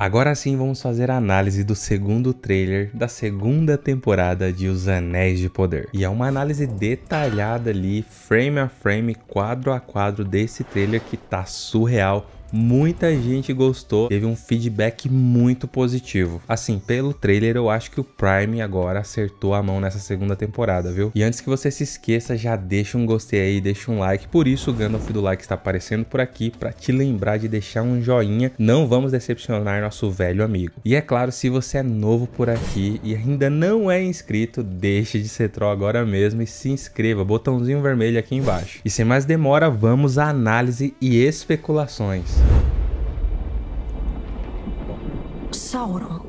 Agora sim vamos fazer a análise do segundo trailer da segunda temporada de Os Anéis de Poder. E é uma análise detalhada ali, frame a frame, quadro a quadro desse trailer que tá surreal Muita gente gostou, teve um feedback muito positivo. Assim, pelo trailer, eu acho que o Prime agora acertou a mão nessa segunda temporada, viu? E antes que você se esqueça, já deixa um gostei aí, deixa um like. Por isso, o Gandalf do like está aparecendo por aqui para te lembrar de deixar um joinha. Não vamos decepcionar nosso velho amigo. E é claro, se você é novo por aqui e ainda não é inscrito, deixe de ser troll agora mesmo e se inscreva. Botãozinho vermelho aqui embaixo. E sem mais demora, vamos à análise e especulações. Sauron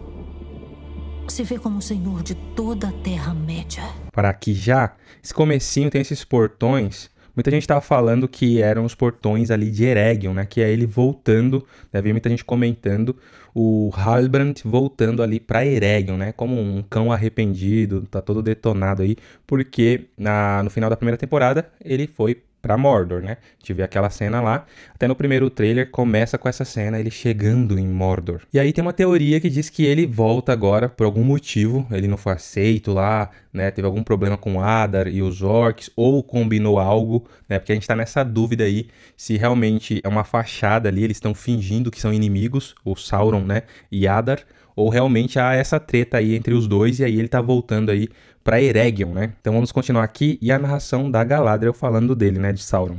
se vê como senhor de toda a Terra-média. Para aqui já, esse comecinho tem esses portões. Muita gente estava falando que eram os portões ali de Eregion, né? Que é ele voltando, deve né? muita gente comentando, o Halbrand voltando ali para Eregion, né? Como um cão arrependido, tá todo detonado aí, porque na, no final da primeira temporada ele foi para Mordor, né? Tive aquela cena lá. Até no primeiro trailer começa com essa cena, ele chegando em Mordor. E aí tem uma teoria que diz que ele volta agora por algum motivo, ele não foi aceito lá, né? Teve algum problema com Adar e os orcs ou combinou algo, né? Porque a gente tá nessa dúvida aí se realmente é uma fachada ali, eles estão fingindo que são inimigos, o Sauron, né, e Adar ou realmente há essa treta aí entre os dois e aí ele tá voltando aí para Eregion, né? Então vamos continuar aqui e a narração da Galadriel falando dele, né, de Sauron.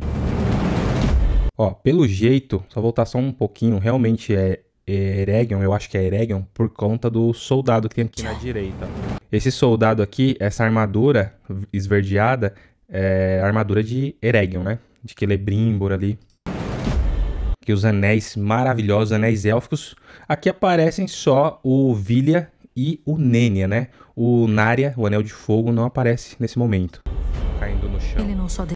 Ó, pelo jeito, só voltar só um pouquinho, realmente é, é Eregion, eu acho que é Eregion, por conta do soldado que tem aqui na direita. Esse soldado aqui, essa armadura esverdeada, é a armadura de Eregion, né? De Celebrimbor é ali que os anéis maravilhosos, anéis élficos, aqui aparecem só o Vilha e o Nênia, né? O Nária, o Anel de Fogo, não aparece nesse momento. Caindo no chão.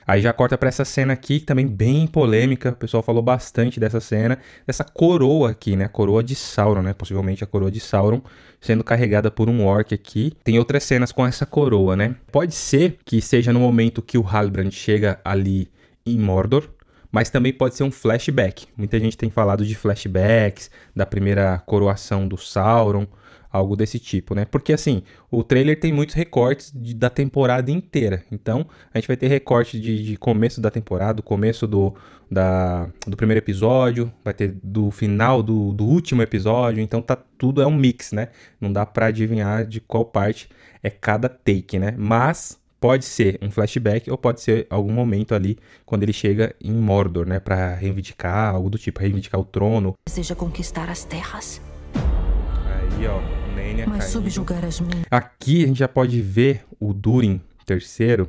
Aí já corta para essa cena aqui, também bem polêmica. O pessoal falou bastante dessa cena. Dessa coroa aqui, né? A coroa de Sauron, né? Possivelmente a coroa de Sauron sendo carregada por um orc aqui. Tem outras cenas com essa coroa, né? Pode ser que seja no momento que o Halbrand chega ali em Mordor, mas também pode ser um flashback. Muita gente tem falado de flashbacks, da primeira coroação do Sauron, algo desse tipo, né? Porque assim, o trailer tem muitos recortes de, da temporada inteira. Então, a gente vai ter recorte de, de começo da temporada, começo do, da, do primeiro episódio, vai ter do final do, do último episódio. Então, tá tudo é um mix, né? Não dá para adivinhar de qual parte é cada take, né? Mas pode ser um flashback ou pode ser algum momento ali quando ele chega em Mordor, né, para reivindicar algo do tipo, reivindicar o trono. Deseja conquistar as terras. Aí, ó, Nenya Mas caindo. subjugar as minhas. Aqui a gente já pode ver o Durin terceiro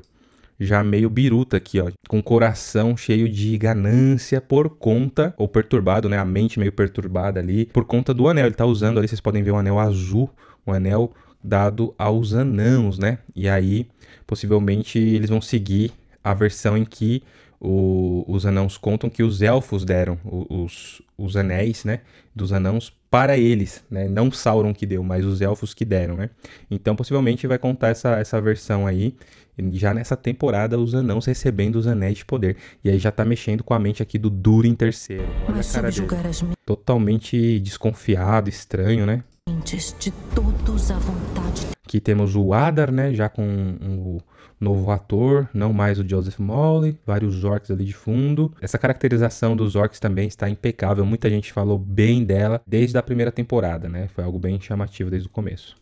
já meio biruta aqui, ó, com o coração cheio de ganância por conta, ou perturbado, né, a mente meio perturbada ali, por conta do anel. Ele tá usando ali, vocês podem ver um anel azul, um anel dado aos anãos, né? E aí, possivelmente, eles vão seguir a versão em que o, os anãos contam que os elfos deram os, os anéis, né? Dos anãos para eles, né? Não Sauron que deu, mas os elfos que deram, né? Então, possivelmente, vai contar essa, essa versão aí, já nessa temporada, os anãos recebendo os anéis de poder. E aí já tá mexendo com a mente aqui do Durin terceiro. Olha mas a cara dele. As... Totalmente desconfiado, estranho, né? de todos à vontade. Aqui temos o Adar, né, já com o um novo ator, não mais o Joseph Molly, vários orcs ali de fundo. Essa caracterização dos orcs também está impecável, muita gente falou bem dela desde a primeira temporada, né? Foi algo bem chamativo desde o começo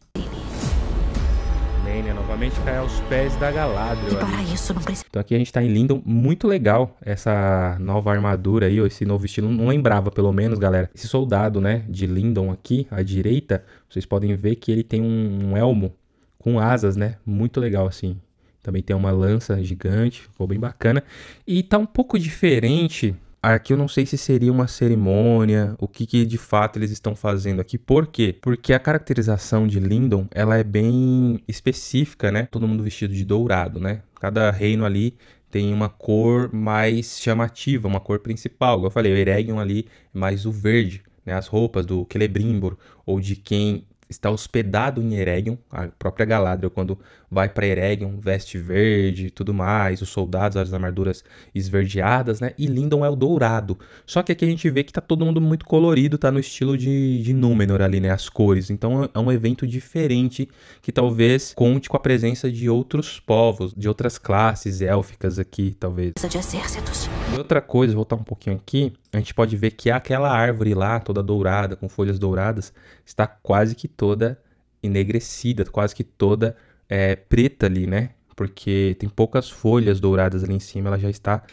novamente cai aos pés da Galadriel. para isso, não precisa. Então aqui a gente tá em Lindon, muito legal essa nova armadura aí, ou esse novo estilo, não lembrava pelo menos, galera. Esse soldado, né, de Lindon aqui, à direita, vocês podem ver que ele tem um, um elmo com asas, né, muito legal assim. Também tem uma lança gigante, ficou bem bacana. E tá um pouco diferente Aqui eu não sei se seria uma cerimônia, o que, que de fato eles estão fazendo aqui. Por quê? Porque a caracterização de Lindon, ela é bem específica, né? Todo mundo vestido de dourado, né? Cada reino ali tem uma cor mais chamativa, uma cor principal. Como eu falei, o Eregion ali é mais o verde, né? As roupas do Celebrimbor ou de quem está hospedado em Eregion, a própria Galadriel quando vai para Eregion, veste verde, tudo mais, os soldados, as armaduras esverdeadas, né? E Lindon é o dourado. Só que aqui a gente vê que tá todo mundo muito colorido, tá no estilo de, de Númenor ali, né? As cores. Então é, é um evento diferente que talvez conte com a presença de outros povos, de outras classes élficas aqui, talvez. E outra coisa, voltar um pouquinho aqui, a gente pode ver que aquela árvore lá, toda dourada, com folhas douradas, está quase que toda enegrecida, quase que toda é, preta ali, né? Porque tem poucas folhas douradas ali em cima, ela já está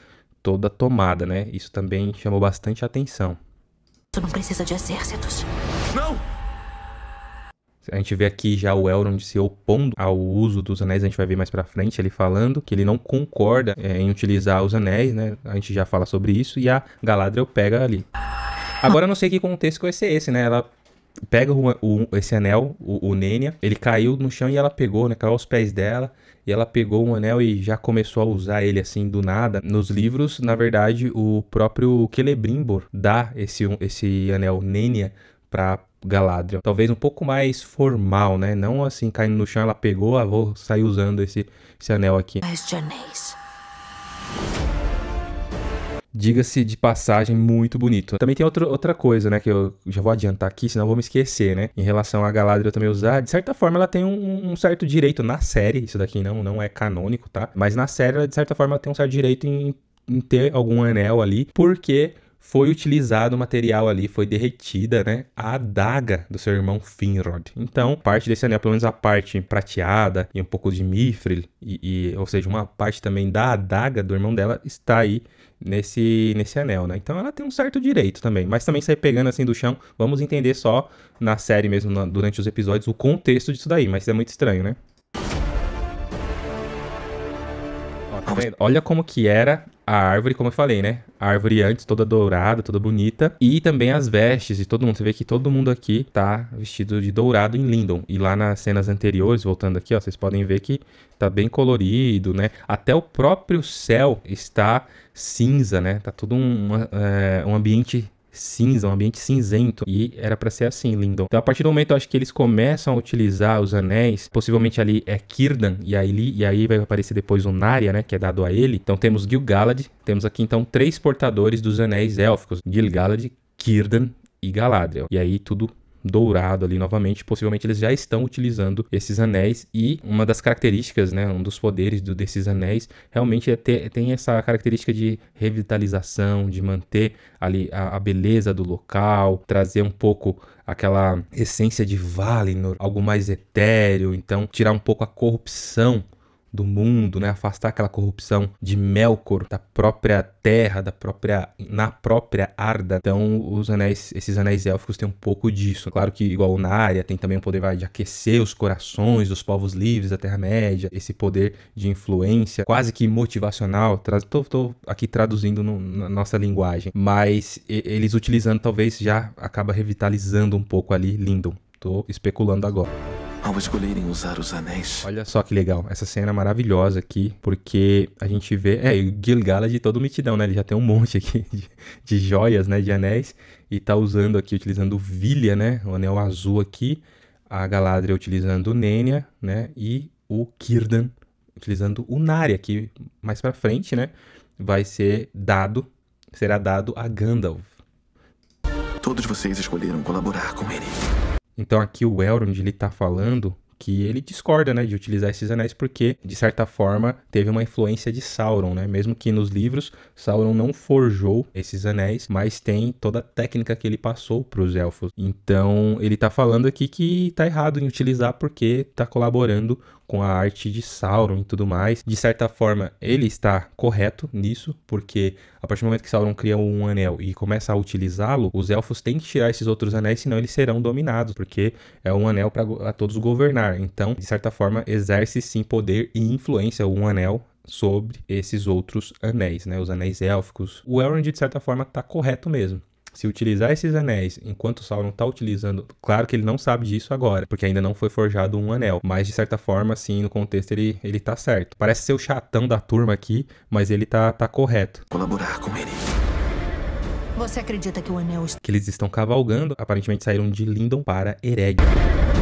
toda tomada, né? Isso também chamou bastante atenção. Você não precisa de exércitos. A gente vê aqui já o Elrond se opondo ao uso dos anéis, a gente vai ver mais para frente ele falando que ele não concorda é, em utilizar os anéis, né? A gente já fala sobre isso e a Galadriel pega ali. Agora eu não sei que contexto vai ser esse, né? Ela pega o, o, esse anel, o, o ele caiu no chão e ela pegou, né? Caiu aos pés dela e ela pegou um anel e já começou a usar ele assim do nada. Nos livros, na verdade, o próprio Celebrimbor dá esse, esse anel Nenya para Galadriel. Talvez um pouco mais formal, né? Não assim caindo no chão, ela pegou, ah, vou sair usando esse, esse anel aqui. Diga-se de passagem, muito bonito. Também tem outro, outra coisa, né? Que eu já vou adiantar aqui, senão eu vou me esquecer, né? Em relação a Galadriel também usar. De certa forma, ela tem um, um, certo direito na série. Isso daqui não, não é canônico, tá? Mas na série, ela, de certa forma, ela tem um certo direito em em ter algum anel ali, porque foi utilizado o material ali, foi derretida, né? A adaga do seu irmão Finrod. Então, parte desse anel, pelo menos a parte prateada e um pouco de mithril, e, e, ou seja, uma parte também da adaga do irmão dela está aí nesse, nesse anel, né? Então ela tem um certo direito também, mas também sair pegando assim do chão, vamos entender só na série mesmo, na, durante os episódios, o contexto disso daí, mas isso é muito estranho, né? Tá Olha como que era a árvore, como eu falei, né? A árvore antes, toda dourada, toda bonita. E também as vestes de todo mundo. Você vê que todo mundo aqui tá vestido de dourado em Lindon. E lá nas cenas anteriores, voltando aqui, ó, vocês podem ver que tá bem colorido, né? Até o próprio céu está cinza, né? Tá todo um, é, um ambiente cinza, um ambiente cinzento. E era para ser assim, Lindon. Então, a partir do momento, acho que eles começam a utilizar os anéis. Possivelmente ali é Círdan, e aí, e aí vai aparecer depois o Narya, né? Que é dado a ele. Então temos Gil-galad. Temos aqui, então, três portadores dos anéis élficos. Gil-galad, Círdan e Galadriel. E aí tudo dourado ali novamente. Possivelmente eles já estão utilizando esses anéis e uma das características, né, um dos poderes do, desses anéis realmente é ter, tem essa característica de revitalização, de manter ali a, a beleza do local, trazer um pouco aquela essência de Valinor, algo mais etéreo, então tirar um pouco a corrupção do mundo, né? Afastar aquela corrupção de Melkor da própria terra, da própria na própria Arda. Então, os anéis, esses anéis élficos têm um pouco disso. Claro que igual na área tem também o poder vai, de aquecer os corações dos povos livres da Terra Média, esse poder de influência quase que motivacional. Estou aqui traduzindo no, na nossa linguagem, mas e, eles utilizando talvez já acaba revitalizando um pouco ali Lindon. Estou especulando agora ao escolherem usar os anéis. Olha só que legal, essa cena é maravilhosa aqui, porque a gente vê. É, o Gilgala é de todo mitidão, né? Ele já tem um monte aqui de, de joias, né? De anéis. E tá usando aqui, utilizando o Vilha, né? O anel azul aqui. A Galadriel utilizando o Nenya, né? E o Círdan utilizando o Narya, que mais pra frente, né? Vai ser dado, será dado a Gandalf. Todos vocês escolheram colaborar com ele. Então aqui o Elrond ele está falando que ele discorda né, de utilizar esses anéis porque, de certa forma, teve uma influência de Sauron, né? Mesmo que nos livros Sauron não forjou esses anéis, mas tem toda a técnica que ele passou para os elfos. Então, ele está falando aqui que está errado em utilizar porque está colaborando com a arte de Sauron e tudo mais. De certa forma, ele está correto nisso, porque a partir do momento que Sauron cria um anel e começa a utilizá-lo, os elfos têm que tirar esses outros anéis, senão eles serão dominados, porque é um anel para todos governar. Então, de certa forma, exerce sim poder e influência um anel sobre esses outros anéis, né? Os anéis élficos. O Elrond, de certa forma, tá correto mesmo se utilizar esses anéis enquanto o Sauron está utilizando, claro que ele não sabe disso agora, porque ainda não foi forjado um anel, mas de certa forma, assim, no contexto ele, ele tá certo. Parece ser o chatão da turma aqui, mas ele tá, tá correto. Colaborar com ele. Você acredita que o anel que eles estão cavalgando, aparentemente saíram de Lindon para Eregion.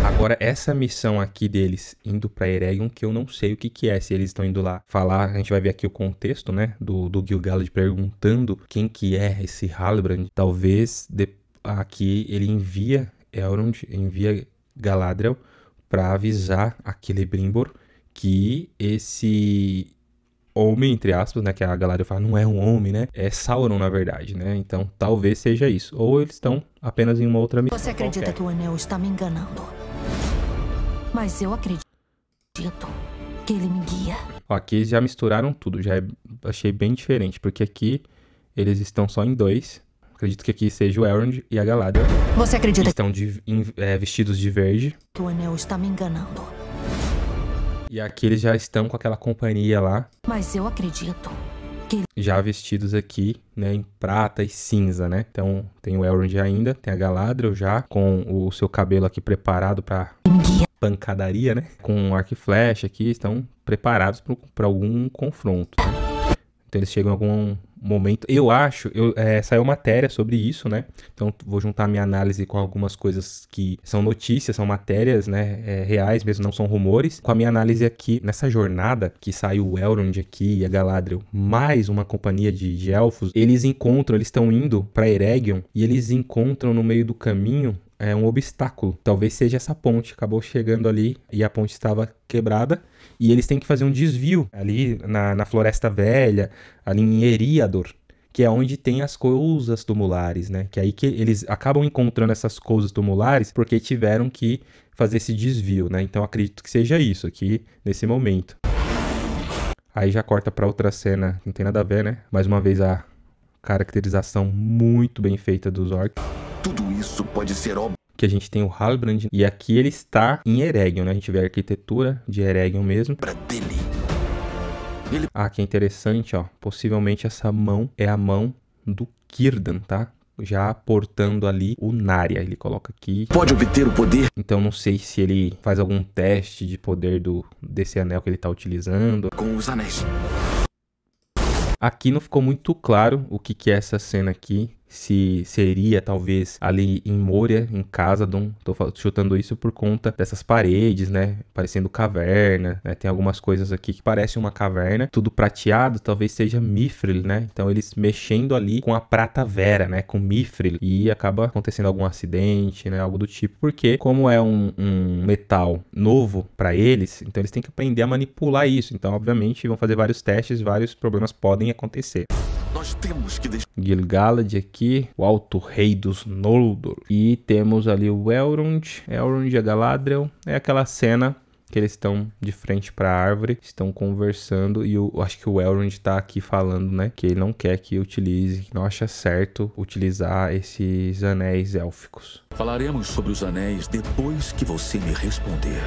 Agora essa missão aqui deles indo para Eregion, que eu não sei o que que é, se eles estão indo lá falar, a gente vai ver aqui o contexto, né, do do Gil-galad perguntando quem que é esse Halbrand. Talvez de, aqui ele envia Elrond, envia Galadriel para avisar aquele Celebrimbor que esse homem, entre aspas, né? Que a Galadriel fala, não é um homem, né? É Sauron, na verdade, né? Então, talvez seja isso. Ou eles estão apenas em uma outra missão. Você acredita qualquer. que o anel está me enganando? Mas eu acredito que ele me guia. Ó, aqui eles já misturaram tudo, já é... achei bem diferente, porque aqui eles estão só em dois. Acredito que aqui seja o Elrond e a Galadriel. Você acredita que estão de, em, é, vestidos de verde? Que o anel está me enganando. E aqui eles já estão com aquela companhia lá. Mas eu acredito que já vestidos aqui, né, em prata e cinza, né? Então tem o Elrond ainda, tem a Galadriel já com o seu cabelo aqui preparado para pancadaria, né? Com arco e flecha aqui, estão preparados para algum confronto. Né? Então eles chegam em algum momento. Eu acho, eu, é, saiu matéria sobre isso, né? Então vou juntar minha análise com algumas coisas que são notícias, são matérias, né? É, reais mesmo, não são rumores. Com a minha análise aqui, nessa jornada que saiu o Elrond aqui e a Galadriel, mais uma companhia de, de elfos, eles encontram, eles estão indo para Eregion e eles encontram no meio do caminho é, um obstáculo. Talvez seja essa ponte. Acabou chegando ali e a ponte estava quebrada. E eles têm que fazer um desvio ali na, na Floresta Velha, ali em Eriador que é onde tem as coisas tumulares, né? Que é aí que eles acabam encontrando essas coisas tumulares porque tiveram que fazer esse desvio, né? Então acredito que seja isso aqui nesse momento. Aí já corta para outra cena, não tem nada a ver, né? Mais uma vez a caracterização muito bem feita dos orcs isso pode ser óbvio. que a gente tem o Halbrand e aqui ele está em Eregion, né? A gente vê a arquitetura de Eregion mesmo. Ele... Ah, que interessante, ó. Possivelmente essa mão é a mão do Círdan, tá? já portando ali o Narya. Ele coloca aqui. Pode obter o poder. Então não sei se ele faz algum teste de poder do desse anel que ele está utilizando. Com os anéis. Aqui não ficou muito claro o que, que é essa cena aqui se seria talvez ali em Moria, em Casadon. Tô chutando isso por conta dessas paredes, né? Parecendo caverna, né? Tem algumas coisas aqui que parecem uma caverna. Tudo prateado, talvez seja Mithril, né? Então eles mexendo ali com a prata vera, né? Com Mithril. E acaba acontecendo algum acidente, né? Algo do tipo. Porque como é um, um metal novo para eles, então eles têm que aprender a manipular isso. Então, obviamente, vão fazer vários testes, vários problemas podem acontecer. Nós temos que deixar. Gil-galad aqui, o alto rei dos Noldor. E temos ali o Elrond. Elrond e Galadriel. É aquela cena que eles estão de frente para a árvore, estão conversando e eu acho que o Elrond está aqui falando, né, que ele não quer que utilize, que não acha certo utilizar esses anéis élficos. Falaremos sobre os anéis depois que você me responder.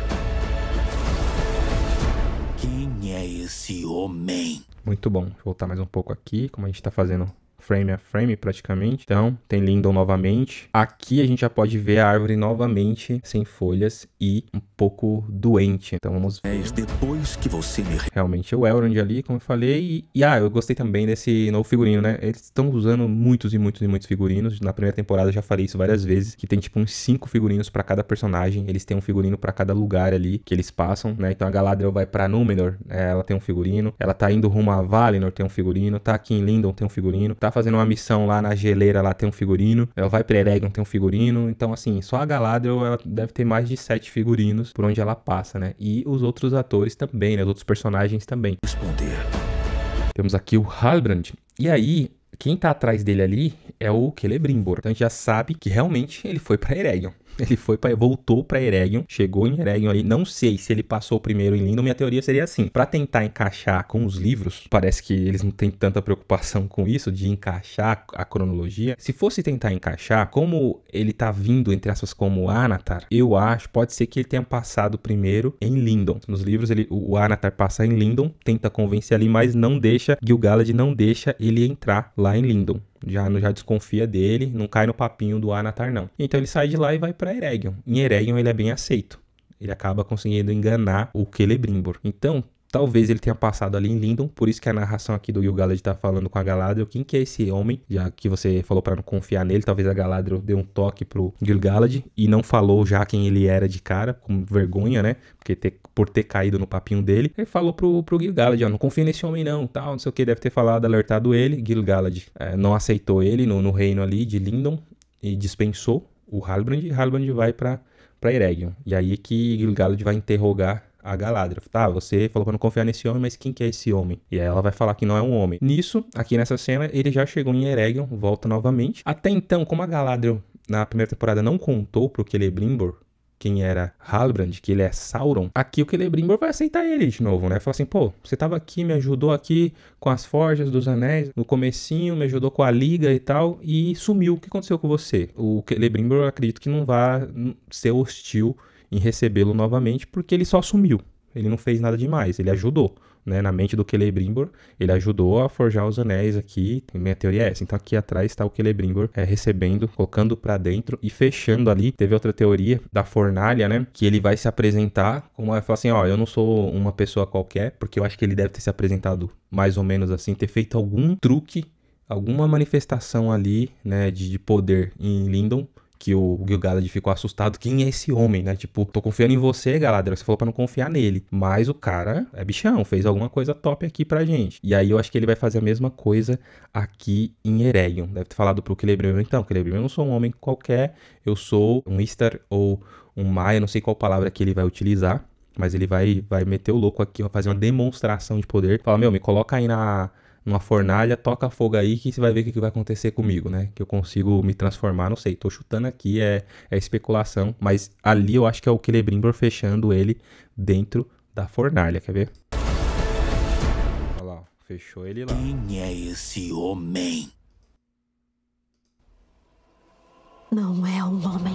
Quem é esse homem? Muito bom. Vou voltar mais um pouco aqui, como a gente está fazendo frame a frame praticamente. Então, tem Lindon novamente. Aqui a gente já pode ver a árvore novamente sem folhas e um pouco doente. Então, vamos ver. Depois que você me... Realmente o Elrond ali, como eu falei. E, e ah, eu gostei também desse novo figurino, né? Eles estão usando muitos e muitos e muitos figurinos. Na primeira temporada eu já falei isso várias vezes, que tem tipo uns cinco figurinos para cada personagem. Eles têm um figurino para cada lugar ali que eles passam, né? Então a Galadriel vai para Númenor, é, ela tem um figurino. Ela tá indo rumo a Valinor, tem um figurino. Tá aqui em Lindon, tem um figurino. Tá fazendo uma missão lá na geleira, lá tem um figurino. Ela é vai pra Eregion, tem um figurino. Então, assim, só a Galadriel, ela deve ter mais de sete figurinos por onde ela passa, né? E os outros atores também, né? Os outros personagens também. Responder. Temos aqui o Halbrand. E aí, quem tá atrás dele ali é o Celebrimbor. Então a gente já sabe que realmente ele foi para Eregion. Ele foi para voltou para Eregion, chegou em Eregion aí Não sei se ele passou primeiro em Lindon. Minha teoria seria assim: para tentar encaixar com os livros, parece que eles não têm tanta preocupação com isso de encaixar a cronologia. Se fosse tentar encaixar, como ele tá vindo entre aspas como Anatar, eu acho pode ser que ele tenha passado primeiro em Lindon. Nos livros ele o Anatar passa em Lindon, tenta convencer ali, mas não deixa Gil-galad não deixa ele entrar lá em Lindon já, já desconfia dele, não cai no papinho do Anatar, não. Então ele sai de lá e vai para Eregion. Em Eregion ele é bem aceito ele acaba conseguindo enganar o Celebrimbor. Então, Talvez ele tenha passado ali em Lindon, por isso que a narração aqui do Gil-galad está falando com a Galadriel. Quem que é esse homem? Já que você falou para não confiar nele, talvez a Galadriel deu um toque pro Gil-galad e não falou já quem ele era de cara, com vergonha, né? Porque ter, por ter caído no papinho dele, ele falou pro, pro Gil-galad, ó, não confia nesse homem não, tal, não sei o que, deve ter falado, alertado ele. Gil-galad é, não aceitou ele no, no reino ali de Lindon e dispensou o Halbrand, e Halbrand vai para para Eregion. E aí que Gil-galad vai interrogar a Galadriel. Tá, você falou pra não confiar nesse homem, mas quem que é esse homem? E aí ela vai falar que não é um homem. Nisso, aqui nessa cena, ele já chegou em Eregion, volta novamente. Até então, como a Galadriel na primeira temporada não contou pro Celebrimbor quem era Halbrand, que ele é Sauron, aqui o Celebrimbor vai aceitar ele de novo, né? Fala assim, pô, você tava aqui, me ajudou aqui com as forjas dos anéis, no comecinho, me ajudou com a liga e tal, e sumiu. O que aconteceu com você? O Celebrimbor, eu acredito que não vai ser hostil em recebê-lo novamente, porque ele só assumiu. Ele não fez nada demais, ele ajudou. Né? Na mente do Celebrimbor, ele ajudou a forjar os anéis aqui. Minha teoria é essa. Então aqui atrás está o Celebrimbor é, recebendo, colocando para dentro e fechando ali. Teve outra teoria da fornalha, né? Que ele vai se apresentar como vai falar assim: ó, eu não sou uma pessoa qualquer, porque eu acho que ele deve ter se apresentado mais ou menos assim, ter feito algum truque alguma manifestação ali né, de, de poder em Lindon que o Gil Galad ficou assustado. Quem é esse homem, né? Tipo, tô confiando em você, Galadriel. Você falou pra não confiar nele. Mas o cara é bichão, fez alguma coisa top aqui pra gente. E aí eu acho que ele vai fazer a mesma coisa aqui em Eregion. Deve ter falado pro Celebrimbor, então, Celebrimbor, eu não sou um homem qualquer. Eu sou um Easter ou um Maia, não sei qual palavra que ele vai utilizar. Mas ele vai, vai meter o louco aqui, vai fazer uma demonstração de poder. Fala, meu, me coloca aí na, numa fornalha, toca fogo aí que você vai ver o que, vai acontecer comigo, né? Que eu consigo me transformar, não sei, tô chutando aqui, é, é especulação, mas ali eu acho que é o Celebrimbor fechando ele dentro da fornalha, quer ver? Olha lá, fechou ele lá. Quem é esse homem? Não é um homem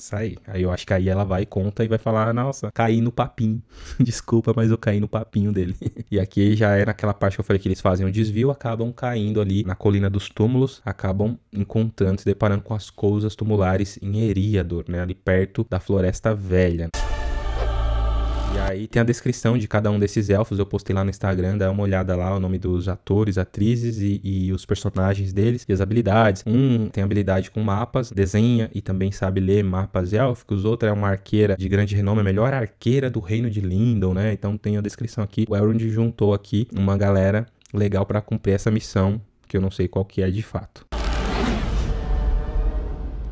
sair. Aí eu acho que aí ela vai, conta e vai falar: nossa, caí no papinho. Desculpa, mas eu caí no papinho dele. e aqui já é naquela parte que eu falei que eles fazem o desvio, acabam caindo ali na colina dos túmulos, acabam encontrando, se deparando com as coisas tumulares em Eriador, né? Ali perto da Floresta Velha. E aí tem a descrição de cada um desses elfos, eu postei lá no Instagram, dá uma olhada lá, o nome dos atores, atrizes e, e os personagens deles e as habilidades. Um tem habilidade com mapas, desenha e também sabe ler mapas élficos, outra é uma arqueira de grande renome, a melhor arqueira do reino de Lindon, né? Então tem a descrição aqui. O Elrond juntou aqui uma galera legal para cumprir essa missão, que eu não sei qual que é de fato.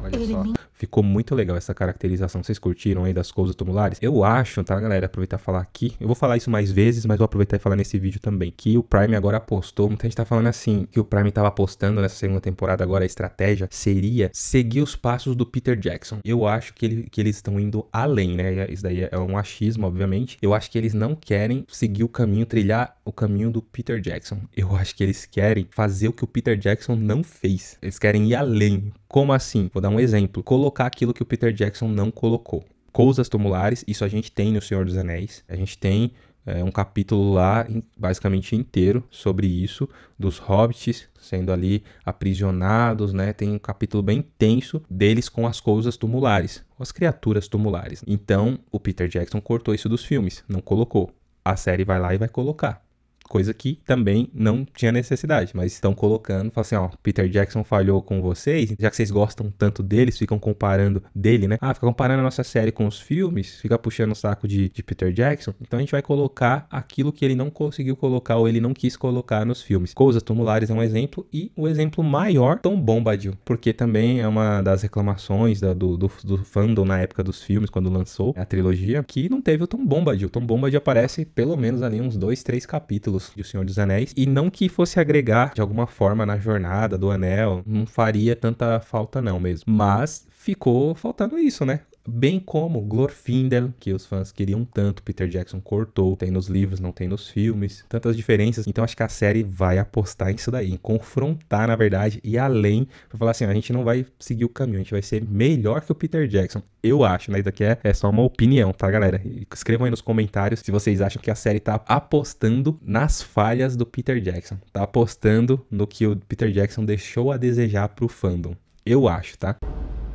Olha só. Ficou muito legal essa caracterização. Vocês curtiram aí das coisas tumulares? Eu acho, tá, galera? Aproveitar e falar aqui. Eu vou falar isso mais vezes, mas vou aproveitar e falar nesse vídeo também. Que o Prime agora apostou. Muita gente tá falando assim, que o Prime tava apostando nessa segunda temporada agora. A estratégia seria seguir os passos do Peter Jackson. Eu acho que, ele, que eles estão indo além, né? Isso daí é um achismo, obviamente. Eu acho que eles não querem seguir o caminho, trilhar o caminho do Peter Jackson. Eu acho que eles querem fazer o que o Peter Jackson não fez. Eles querem ir além. Como assim? Vou dar um exemplo. Colo colocar aquilo que o Peter Jackson não colocou. Coisas tumulares, isso a gente tem no Senhor dos Anéis. A gente tem é, um capítulo lá, basicamente inteiro, sobre isso, dos hobbits sendo ali aprisionados, né? Tem um capítulo bem tenso deles com as coisas tumulares, com as criaturas tumulares. Então, o Peter Jackson cortou isso dos filmes, não colocou. A série vai lá e vai colocar. Coisa que também não tinha necessidade, mas estão colocando, falam assim, ó, Peter Jackson falhou com vocês, já que vocês gostam tanto deles, ficam comparando dele, né? Ah, fica comparando a nossa série com os filmes, fica puxando o saco de, de Peter Jackson. Então a gente vai colocar aquilo que ele não conseguiu colocar ou ele não quis colocar nos filmes. Coisas Tumulares é um exemplo e o exemplo maior, Tom Bombadil, porque também é uma das reclamações da, do, do, do, fandom na época dos filmes, quando lançou a trilogia, que não teve o Tom Bombadil. Tom Bombadil aparece pelo menos ali uns dois, três capítulos capítulos de O Senhor dos Anéis, e não que fosse agregar de alguma forma na jornada do Anel, não faria tanta falta não mesmo. Mas ficou faltando isso, né? bem como Glorfindel, que os fãs queriam tanto, Peter Jackson cortou, tem nos livros, não tem nos filmes, tantas diferenças. Então acho que a série vai apostar nisso daí, em confrontar, na verdade, e além, pra falar assim, a gente não vai seguir o caminho, a gente vai ser melhor que o Peter Jackson. Eu acho, né? Isso daqui é, é só uma opinião, tá, galera? Escrevam aí nos comentários se vocês acham que a série tá apostando nas falhas do Peter Jackson, tá apostando no que o Peter Jackson deixou a desejar pro fandom. Eu acho, tá?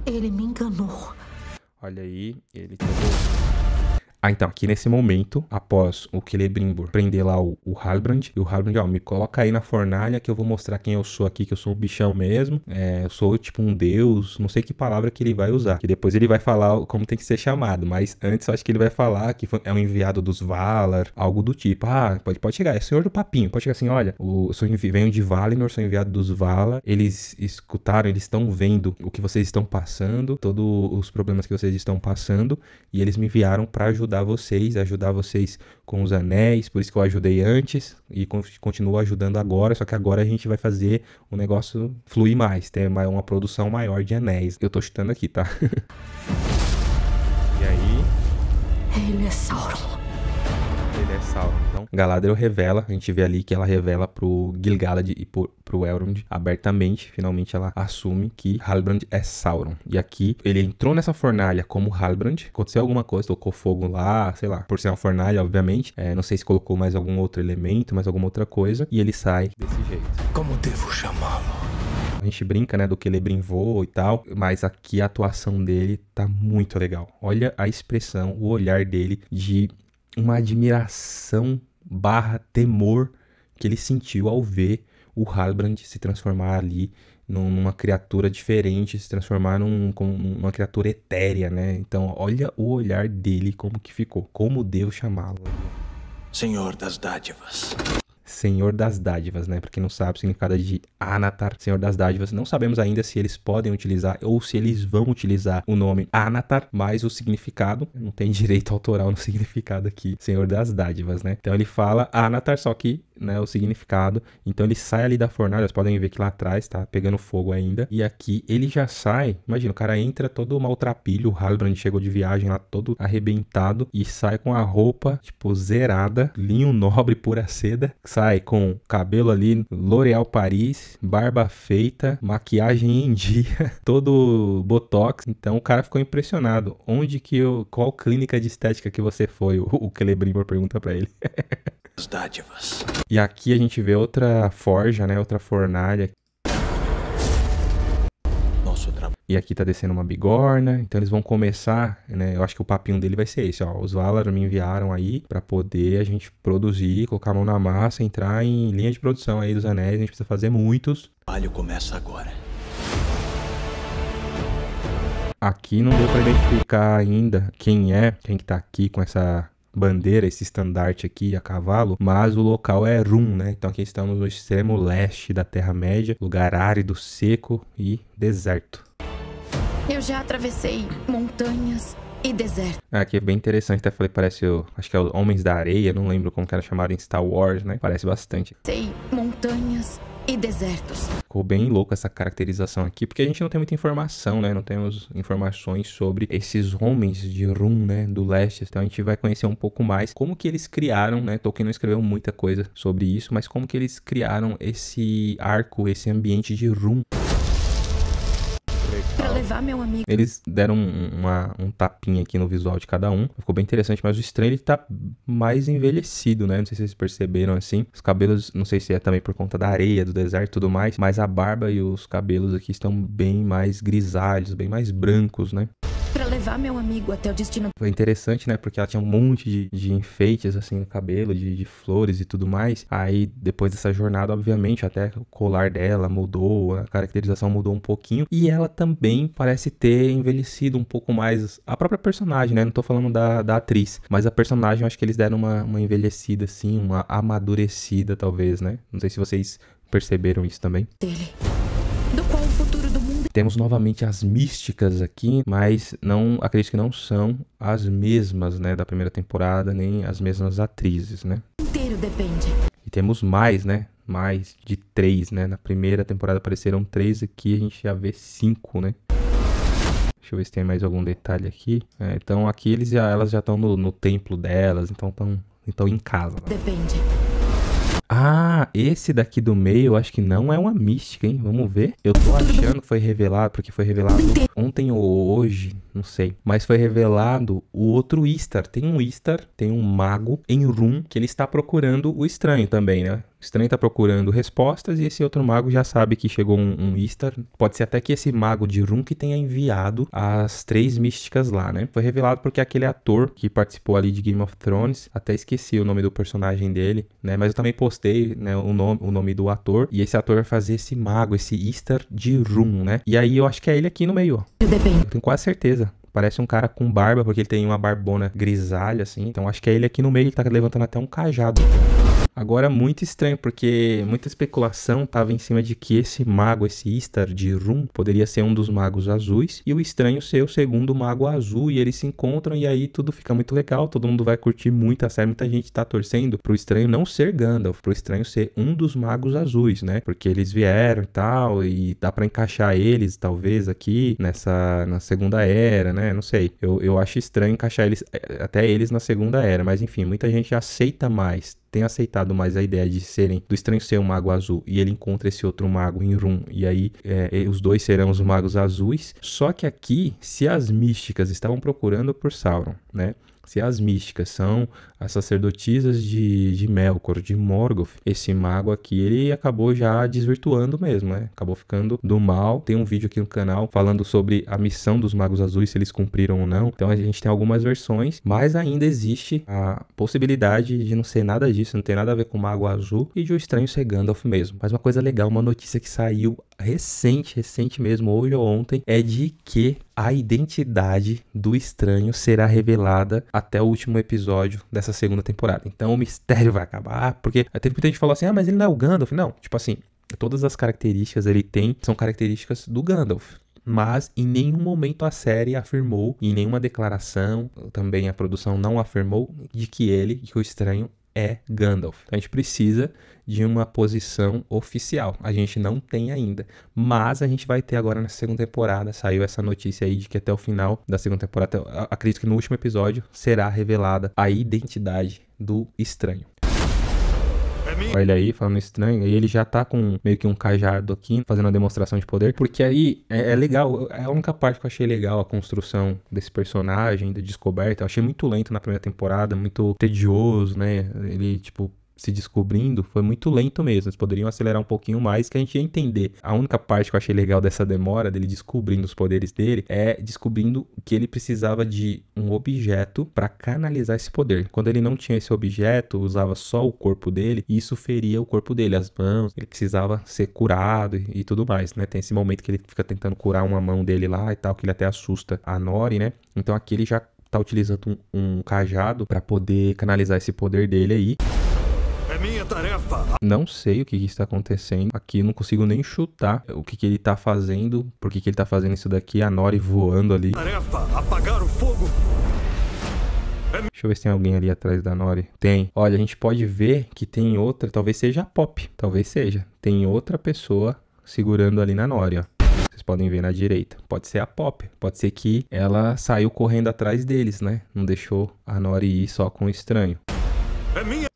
Ele me enganou. Olha aí, ele ah, então, aqui nesse momento, após o Celebrimbor prender lá o, o Halbrand, e o Halbrand, ó, me coloca aí na fornalha que eu vou mostrar quem eu sou aqui, que eu sou um bichão mesmo, é, eu sou tipo um deus, não sei que palavra que ele vai usar, que depois ele vai falar como tem que ser chamado, mas antes eu acho que ele vai falar que foi, é um enviado dos Valar, algo do tipo, ah, pode, pode chegar, é senhor do papinho, pode chegar assim, olha, o, sou, venho de Valinor, sou enviado dos Valar, eles escutaram, eles estão vendo o que vocês estão passando, todos os problemas que vocês estão passando, e eles me enviaram para ajudar ajudar vocês, ajudar vocês com os anéis, por isso que eu ajudei antes e continuo ajudando agora, só que agora a gente vai fazer o negócio fluir mais, ter uma produção maior de anéis. Eu tô chutando aqui, tá? e aí? Ele é Sauron universal. Então, Galadriel revela, a gente vê ali que ela revela pro Gil-galad e pro, pro Elrond abertamente, finalmente ela assume que Halbrand é Sauron. E aqui ele entrou nessa fornalha como Halbrand, aconteceu alguma coisa, tocou fogo lá, sei lá, por ser uma fornalha, obviamente, é, não sei se colocou mais algum outro elemento, mais alguma outra coisa, e ele sai desse jeito. Como devo chamá-lo? A gente brinca, né, do que ele brinvou e tal, mas aqui a atuação dele tá muito legal. Olha a expressão, o olhar dele de uma admiração barra temor que ele sentiu ao ver o Halbrand se transformar ali numa criatura diferente, se transformar num, numa criatura etérea, né? Então, olha o olhar dele como que ficou, como devo chamá-lo. Senhor das dádivas. Senhor das Dádivas, né? Para quem não sabe, o significado é de Anatar, Senhor das Dádivas. Não sabemos ainda se eles podem utilizar ou se eles vão utilizar o nome Anatar, mas o significado não tem direito autoral no significado aqui, Senhor das Dádivas, né? Então ele fala Anatar, só que né, o significado. Então ele sai ali da fornalha, vocês podem ver que lá atrás tá pegando fogo ainda. E aqui ele já sai, imagina, o cara entra todo maltrapilho, o Halbrand chegou de viagem lá todo arrebentado e sai com a roupa, tipo, zerada, linho nobre, pura seda. Sai com cabelo ali, L'Oréal Paris, barba feita, maquiagem em dia, todo botox. Então o cara ficou impressionado. Onde que eu, qual clínica de estética que você foi? O, Celebrim Celebrimbor pergunta para ele. As dádivas. E aqui a gente vê outra forja, né? Outra fornalha. Nosso E aqui tá descendo uma bigorna, então eles vão começar, né? Eu acho que o papinho dele vai ser esse, ó. Os Valar me enviaram aí para poder a gente produzir, colocar a mão na massa, entrar em linha de produção aí dos anéis. A gente precisa fazer muitos. O trabalho começa agora. Aqui não deu para identificar ainda quem é, quem que tá aqui com essa bandeira, esse estandarte aqui a cavalo, mas o local é Rum, né? Então aqui estamos no extremo leste da Terra-média, lugar árido, seco e deserto. Eu já atravessei montanhas, e deserto. Ah, aqui é bem interessante, até falei, parece, o, acho que é o Homens da Areia, não lembro como que era chamado em Star Wars, né? Parece bastante. Sei, montanhas e desertos. Ficou bem louco essa caracterização aqui, porque a gente não tem muita informação, né? Não temos informações sobre esses homens de Rum, né? Do leste. Então a gente vai conhecer um pouco mais como que eles criaram, né? Tolkien não escreveu muita coisa sobre isso, mas como que eles criaram esse arco, esse ambiente de Rum meu amigo. Eles deram uma, um tapinha aqui no visual de cada um. Ficou bem interessante, mas o Estranho ele tá mais envelhecido, né? Não sei se vocês perceberam assim. Os cabelos, não sei se é também por conta da areia, do deserto e tudo mais, mas a barba e os cabelos aqui estão bem mais grisalhos, bem mais brancos, né? levar meu amigo até o destino. Foi interessante, né? Porque ela tinha um monte de, de enfeites, assim, no cabelo, de, de, flores e tudo mais. Aí, depois dessa jornada, obviamente, até o colar dela mudou, a caracterização mudou um pouquinho. E ela também parece ter envelhecido um pouco mais. A própria personagem, né? Não tô falando da, da atriz, mas a personagem, eu acho que eles deram uma, uma envelhecida, assim, uma amadurecida, talvez, né? Não sei se vocês perceberam isso também. Dele. Do qual temos novamente as místicas aqui, mas não acredito que não são as mesmas, né, da primeira temporada, nem as mesmas atrizes, né? Inteiro depende. E temos mais, né? Mais de três, né? Na primeira temporada apareceram três aqui, a gente já vê cinco, né? Deixa eu ver se tem mais algum detalhe aqui. É, então aqui eles já, elas já estão no, no templo delas, então estão então em casa. Né? Depende. Ah, esse daqui do meio, eu acho que não é uma mística, hein? Vamos ver. Eu tô achando que foi revelado, porque foi revelado ontem ou hoje não sei. Mas foi revelado o outro Istar. Tem um Istar, tem um mago em Rum que ele está procurando o estranho também, né? O estranho está procurando respostas e esse outro mago já sabe que chegou um, um Istar. Pode ser até que esse mago de Rum que tenha enviado as três místicas lá, né? Foi revelado porque aquele ator que participou ali de Game of Thrones, até esqueci o nome do personagem dele, né? Mas eu também postei né, o, nome, o nome do ator. E esse ator vai fazer esse mago, esse Istar de Rum, né? E aí eu acho que é ele aqui no meio, ó. Eu tenho quase certeza. Parece um cara com barba, porque ele tem uma barbona grisalha, assim. Então acho que é ele aqui no meio, ele tá levantando até um cajado. Agora, muito estranho, porque muita especulação estava em cima de que esse mago, esse Istar de Rum, poderia ser um dos magos azuis, e o estranho ser o segundo mago azul, e eles se encontram, e aí tudo fica muito legal, todo mundo vai curtir muito a série, muita gente está torcendo pro estranho não ser Gandalf, pro estranho ser um dos magos azuis, né? Porque eles vieram e tal, e dá para encaixar eles, talvez, aqui nessa na segunda era, né? Não sei. Eu, eu acho estranho encaixar eles, eh, até eles na segunda era, mas enfim, muita gente aceita mais tenha aceitado mais a ideia de serem do estranho ser um mago azul e ele encontra esse outro mago em Rum e aí é, os dois serão os magos azuis. Só que aqui, se as místicas estavam procurando por Sauron, né? se as místicas são as sacerdotisas de, de Melkor, de Morgoth, esse mago aqui, ele acabou já desvirtuando mesmo, né? Acabou ficando do mal. Tem um vídeo aqui no canal falando sobre a missão dos magos azuis, se eles cumpriram ou não. Então a gente tem algumas versões, mas ainda existe a possibilidade de não ser nada disso, não ter nada a ver com o mago azul e de o estranho ser Gandalf mesmo. Mas uma coisa legal, uma notícia que saiu recente, recente mesmo, hoje ou ontem, é de que a identidade do estranho será revelada até o último episódio dessa segunda temporada. Então o mistério vai acabar, porque teve muita gente falou assim: ah, mas ele não é o Gandalf. Não, tipo assim, todas as características ele tem são características do Gandalf. Mas em nenhum momento a série afirmou, em nenhuma declaração, também a produção não afirmou, de que ele, de que o estranho é Gandalf. Então a gente precisa de uma posição oficial. A gente não tem ainda, mas a gente vai ter agora na segunda temporada. Saiu essa notícia aí de que até o final da segunda temporada, acredito que no último episódio, será revelada a identidade do estranho. É Olha ele aí falando estranho. E ele já tá com meio que um cajado aqui, fazendo uma demonstração de poder. Porque aí é, é legal. É a única parte que eu achei legal a construção desse personagem, da descoberta. Eu achei muito lento na primeira temporada, muito tedioso, né? Ele, tipo, se descobrindo foi muito lento mesmo. Eles poderiam acelerar um pouquinho mais, que a gente ia entender. A única parte que eu achei legal dessa demora, dele descobrindo os poderes dele, é descobrindo que ele precisava de um objeto para canalizar esse poder. Quando ele não tinha esse objeto, usava só o corpo dele, e isso feria o corpo dele, as mãos. Ele precisava ser curado e, e tudo mais, né? Tem esse momento que ele fica tentando curar uma mão dele lá e tal, que ele até assusta a Nori, né? Então aqui ele já tá utilizando um, um cajado para poder canalizar esse poder dele aí minha tarefa. Não sei o que, que, está acontecendo aqui, eu não consigo nem chutar o que, que ele está fazendo, por que, que ele está fazendo isso daqui, a Nori voando ali. Tarefa, apagar o fogo. É Deixa eu ver se tem alguém ali atrás da Nori. Tem. Olha, a gente pode ver que tem outra, talvez seja a Pop, talvez seja. Tem outra pessoa segurando ali na Nori, ó vocês podem ver na direita. Pode ser a Pop, pode ser que ela saiu correndo atrás deles, né? Não deixou a Nori ir só com o estranho. É minha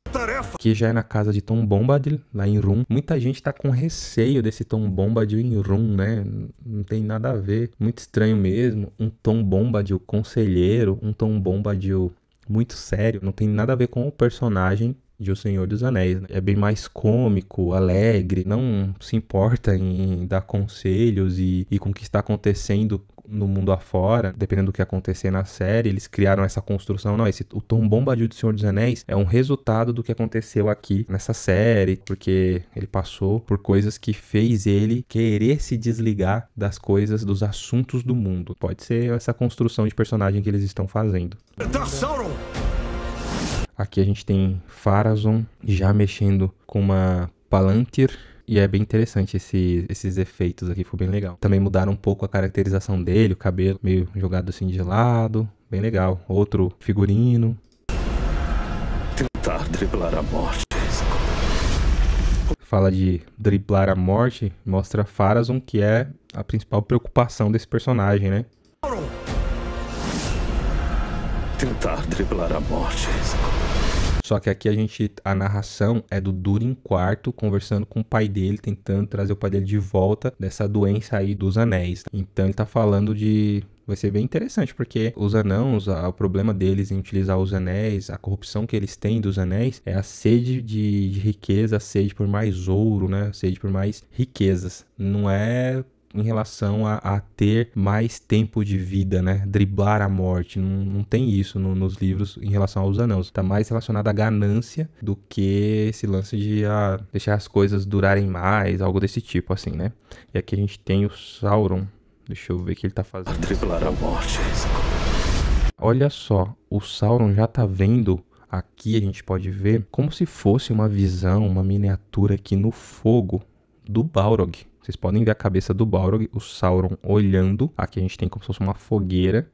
que já é na casa de Tom Bombadil, lá em Rum. Muita gente tá com receio desse Tom Bombadil em Rum, né? Não tem nada a ver. Muito estranho mesmo. Um Tom Bombadil conselheiro, um Tom Bombadil muito sério, não tem nada a ver com o personagem de O Senhor dos Anéis. Né? É bem mais cômico, alegre, não se importa em dar conselhos e, e com o que está acontecendo no mundo afora, dependendo do que acontecer na série, eles criaram essa construção. Não, esse, o Tom Bombadil do Senhor dos Anéis é um resultado do que aconteceu aqui nessa série, porque ele passou por coisas que fez ele querer se desligar das coisas, dos assuntos do mundo. Pode ser essa construção de personagem que eles estão fazendo. Darth Sauron! Aqui a gente tem Farazon já mexendo com uma Palantir. E é bem interessante esse, esses efeitos aqui, foi bem legal. Também mudaram um pouco a caracterização dele, o cabelo meio jogado assim de lado, bem legal. Outro figurino. Tentar driblar a morte. Fala de driblar a morte, mostra Farazon, que é a principal preocupação desse personagem, né? Tentar driblar a morte só que aqui a gente a narração é do Durin Quarto conversando com o pai dele, tentando trazer o pai dele de volta dessa doença aí dos anéis. Então ele tá falando de vai ser bem interessante, porque os anãos, o problema deles em utilizar os anéis, a corrupção que eles têm dos anéis, é a sede de, de riqueza, a sede por mais ouro, né? A sede por mais riquezas. Não é em relação a, a, ter mais tempo de vida, né? Driblar a morte. Não, não tem isso no, nos livros em relação aos anãos. Tá mais relacionado à ganância do que esse lance de ah, deixar as coisas durarem mais, algo desse tipo, assim, né? E aqui a gente tem o Sauron. Deixa eu ver o que ele tá fazendo. Driblar a morte. Olha só, o Sauron já tá vendo aqui a gente pode ver como se fosse uma visão, uma miniatura aqui no fogo do Balrog. Vocês podem ver a cabeça do Balrog, o Sauron olhando. Aqui a gente tem como se fosse uma fogueira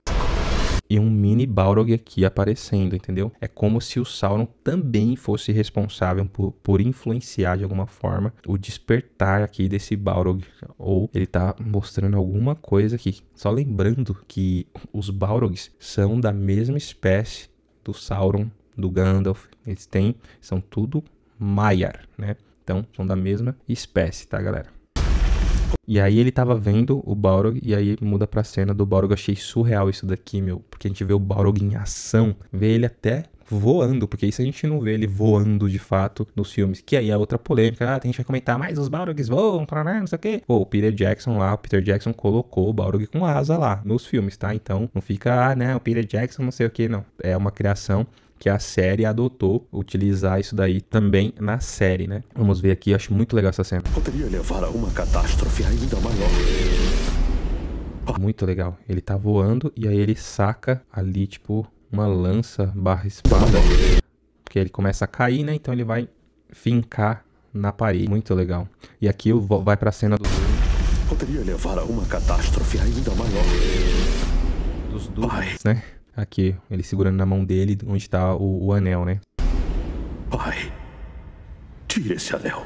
e um mini Balrog aqui aparecendo, entendeu? É como se o Sauron também fosse responsável por, por influenciar de alguma forma o despertar aqui desse Balrog, ou ele tá mostrando alguma coisa aqui. Só lembrando que os Balrogs são da mesma espécie do Sauron, do Gandalf, eles têm, são tudo Maiar, né? Então, são da mesma espécie, tá, galera? E aí ele tava vendo o Balrog, e aí muda pra cena do Balrog. Eu achei surreal isso daqui, meu. Porque a gente vê o Balrog em ação, vê ele até voando, porque isso a gente não vê ele voando de fato nos filmes, que aí é outra polêmica, ah, tem gente vai comentar, mas os Balrogs voam, tarará, não sei o que Pô, o Peter Jackson lá, o Peter Jackson colocou o Balrog com asa lá nos filmes, tá? Então não fica, ah, né, o Peter Jackson não sei o que, não. É uma criação que a série adotou utilizar isso daí também na série, né? Vamos ver aqui, acho muito legal essa cena. Poderia levar a uma catástrofe ainda maior. Muito legal. Ele tá voando e aí ele saca ali, tipo, uma lança barra espada. Porque ele começa a cair, né? Então ele vai fincar na parede. Muito legal. E aqui vai pra cena do... Poderia levar a uma catástrofe ainda maior. Dos dois, né? Aqui, ele segurando na mão dele, onde está o, o anel, né? Pai, tira esse anel.